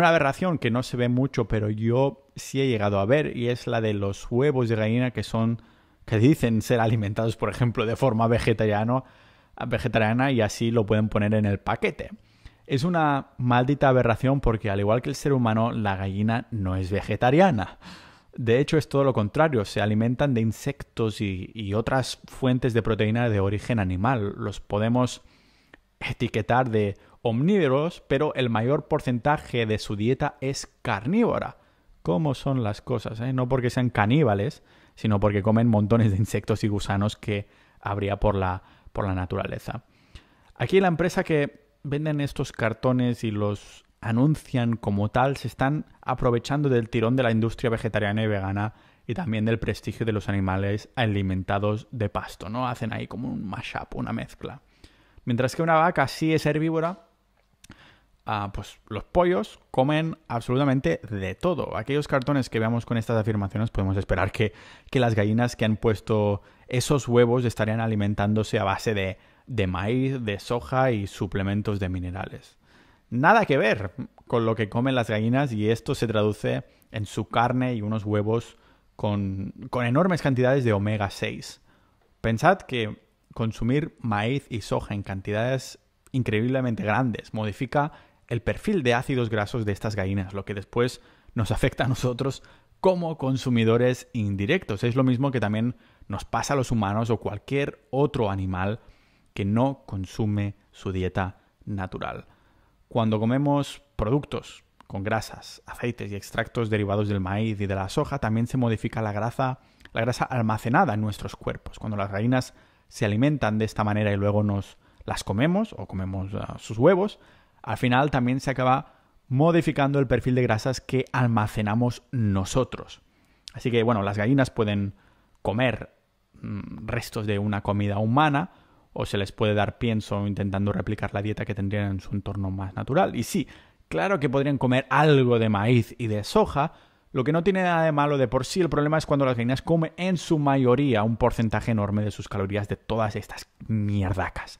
Una aberración que no se ve mucho, pero yo sí he llegado a ver, y es la de los huevos de gallina que son, que dicen ser alimentados, por ejemplo, de forma vegetariana, vegetariana y así lo pueden poner en el paquete. Es una maldita aberración porque al igual que el ser humano, la gallina no es vegetariana. De hecho, es todo lo contrario, se alimentan de insectos y otras fuentes de proteína de origen animal. Los podemos etiquetar de omnívoros, pero el mayor porcentaje de su dieta es carnívora. ¿Cómo son las cosas? Eh? No porque sean caníbales, sino porque comen montones de insectos y gusanos que habría por la, naturaleza. Aquí la empresa que venden estos cartones y los anuncian como tal se están aprovechando del tirón de la industria vegetariana y vegana y también del prestigio de los animales alimentados de pasto, ¿no? Hacen ahí como un mashup, una mezcla. Mientras que una vaca sí es herbívora, ah, pues los pollos comen absolutamente de todo. Aquellos cartones que veamos con estas afirmaciones podemos esperar que, las gallinas que han puesto esos huevos estarían alimentándose a base de, maíz, de soja y suplementos de minerales. Nada que ver con lo que comen las gallinas y esto se traduce en su carne y unos huevos con, con enormes cantidades de omega 6. Pensad que consumir maíz y soja en cantidades increíblemente grandes modifica el perfil de ácidos grasos de estas gallinas, lo que después nos afecta a nosotros como consumidores indirectos. Es lo mismo que también nos pasa a los humanos o cualquier otro animal que no consume su dieta natural. Cuando comemos productos con grasas, aceites y extractos derivados del maíz y de la soja, también se modifica la grasa, la grasa almacenada en nuestros cuerpos. Cuando las gallinas se alimentan de esta manera y luego nos las comemos o comemos ah, sus huevos, al final también se acaba modificando el perfil de grasas que almacenamos nosotros. Así que bueno, las gallinas pueden comer mm, restos de una comida humana o se les puede dar pienso intentando replicar la dieta que tendrían en su entorno más natural. Y sí, claro que podrían comer algo de maíz y de soja, lo que no tiene nada de malo de por sí, el problema es cuando las gallinas comen en su mayoría un porcentaje enorme de sus calorías de todas estas mierdacas.